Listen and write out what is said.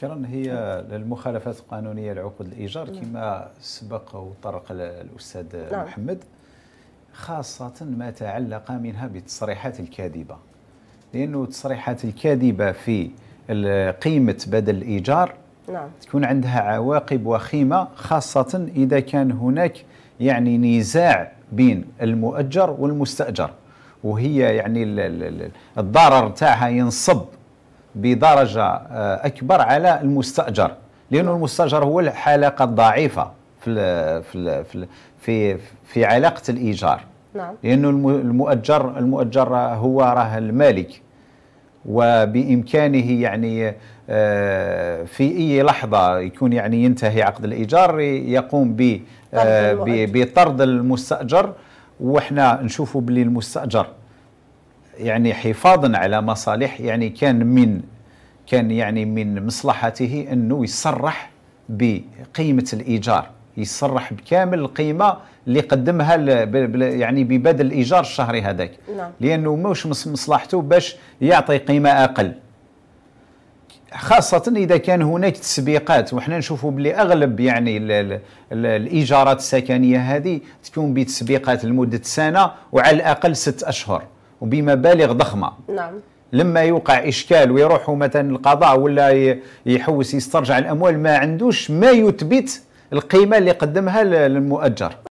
كرن هي للمخالفات القانونيه لعقود الايجار نعم. كما سبق وطرق الاستاذ نعم. محمد خاصه ما تعلق منها بالتصريحات الكاذبه لانه التصريحات الكاذبه في قيمه بدل الايجار نعم. تكون عندها عواقب وخيمه خاصه اذا كان هناك يعني نزاع بين المؤجر والمستاجر وهي يعني الضرر تاعها ينصب بدرجة آه، أكبر على المستأجر لأن المستأجر هو الحلقة الضعيفة في في في في علاقة الإيجار نعم لأنه المؤجر المؤجر هو راه المالك وبإمكانه يعني آه، في أي لحظة يكون يعني ينتهي عقد الإيجار يقوم آه، بطرد المستأجر وإحنا نشوفوا باللي المستأجر يعني حفاظا على مصالح يعني كان من كان يعني من مصلحته انه يصرح بقيمه الايجار يصرح بكامل القيمه اللي قدمها يعني ببدل الايجار الشهري هذاك نعم. لانه مش مصلحته باش يعطي قيمه اقل خاصة إذا كان هناك تسبيقات وحنا نشوفوا بلي أغلب يعني الـ الـ الـ الإيجارات السكنية هذه تكون بتسبيقات لمدة سنة وعلى الأقل ست أشهر وبمبالغ ضخمه نعم لما يوقع اشكال ويروحوا مثلا القضاء ولا يحوس يسترجع الاموال ما عندوش ما يثبت القيمه اللي قدمها للمؤجر